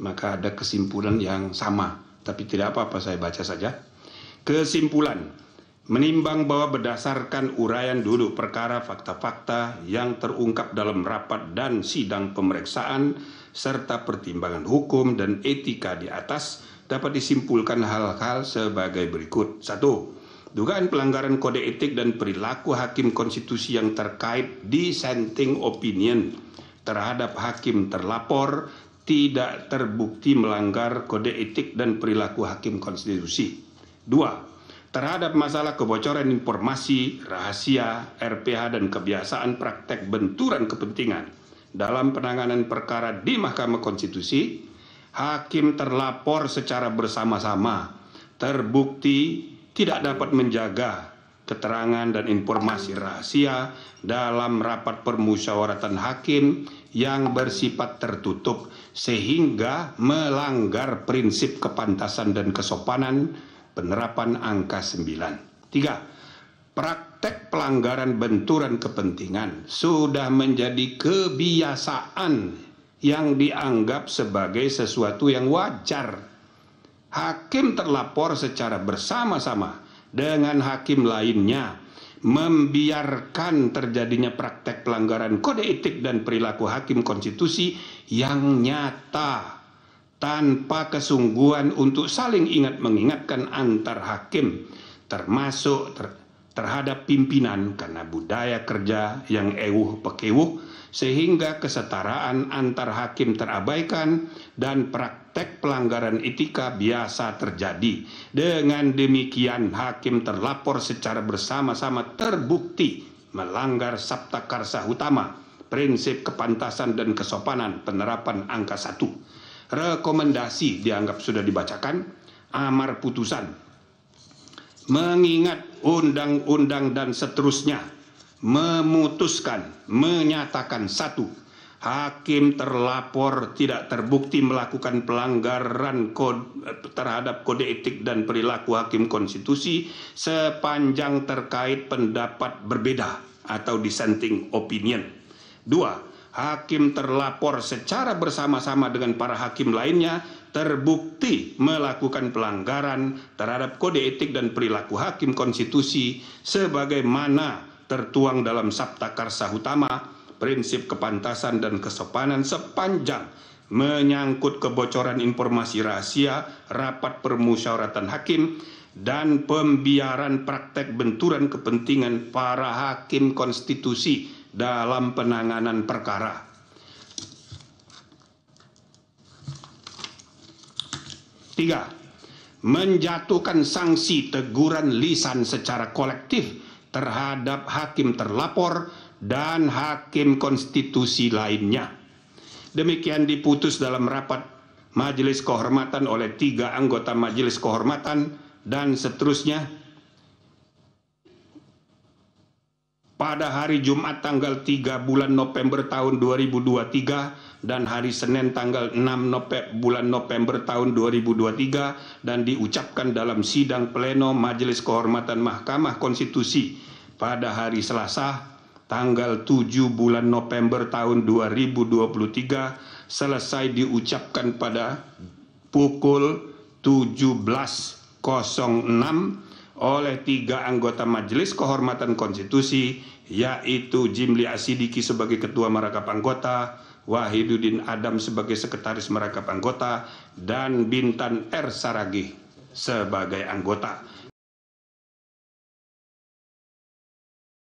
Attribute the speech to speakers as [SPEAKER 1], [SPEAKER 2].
[SPEAKER 1] maka ada kesimpulan yang sama tapi tidak apa-apa saya baca saja kesimpulan menimbang bahwa berdasarkan uraian dulu perkara fakta-fakta yang terungkap dalam rapat dan sidang pemeriksaan serta pertimbangan hukum dan etika di atas dapat disimpulkan hal-hal sebagai berikut satu dugaan pelanggaran kode etik dan perilaku hakim konstitusi yang terkait dissenting opinion terhadap hakim terlapor tidak terbukti melanggar kode etik dan perilaku hakim konstitusi. Dua, terhadap masalah kebocoran informasi, rahasia, RPH, dan kebiasaan praktek benturan kepentingan dalam penanganan perkara di Mahkamah Konstitusi, hakim terlapor secara bersama-sama terbukti tidak dapat menjaga keterangan dan informasi rahasia dalam rapat permusyawaratan hakim yang bersifat tertutup sehingga melanggar prinsip kepantasan dan kesopanan penerapan angka 9. 3. Praktek pelanggaran benturan kepentingan sudah menjadi kebiasaan yang dianggap sebagai sesuatu yang wajar. Hakim terlapor secara bersama-sama dengan hakim lainnya membiarkan terjadinya praktek pelanggaran kode etik dan perilaku hakim konstitusi yang nyata tanpa kesungguhan untuk saling ingat mengingatkan antar hakim termasuk ter terhadap pimpinan karena budaya kerja yang ewuh pekewuh sehingga kesetaraan antar hakim terabaikan dan praktek pelanggaran etika biasa terjadi. Dengan demikian hakim terlapor secara bersama-sama terbukti melanggar sabta karsa utama, prinsip kepantasan dan kesopanan penerapan angka 1. Rekomendasi dianggap sudah dibacakan, amar putusan mengingat undang-undang dan seterusnya memutuskan menyatakan satu hakim terlapor tidak terbukti melakukan pelanggaran kode, terhadap kode etik dan perilaku hakim konstitusi sepanjang terkait pendapat berbeda atau dissenting opinion. Dua, hakim terlapor secara bersama-sama dengan para hakim lainnya terbukti melakukan pelanggaran terhadap kode etik dan perilaku hakim konstitusi sebagaimana tertuang dalam Sabta Karsa Utama prinsip kepantasan dan kesopanan sepanjang menyangkut kebocoran informasi rahasia rapat permusyawaratan hakim dan pembiaran praktek benturan kepentingan para hakim konstitusi dalam penanganan perkara. Tiga, menjatuhkan sanksi teguran lisan secara kolektif terhadap hakim terlapor dan hakim konstitusi lainnya. Demikian diputus dalam rapat Majelis Kehormatan oleh tiga anggota Majelis Kehormatan dan seterusnya pada hari Jumat tanggal 3 bulan November tahun 2023 dan hari Senin tanggal 6 November bulan November tahun 2023 dan diucapkan dalam sidang pleno Majelis Kehormatan Mahkamah Konstitusi pada hari Selasa tanggal 7 bulan November tahun 2023 selesai diucapkan pada pukul 17.06 oleh tiga anggota Majelis Kehormatan Konstitusi yaitu Jimli Asidiki sebagai Ketua Merakap Anggota, Wahiduddin Adam sebagai Sekretaris Merakap Anggota, dan Bintan R. Saragih sebagai anggota.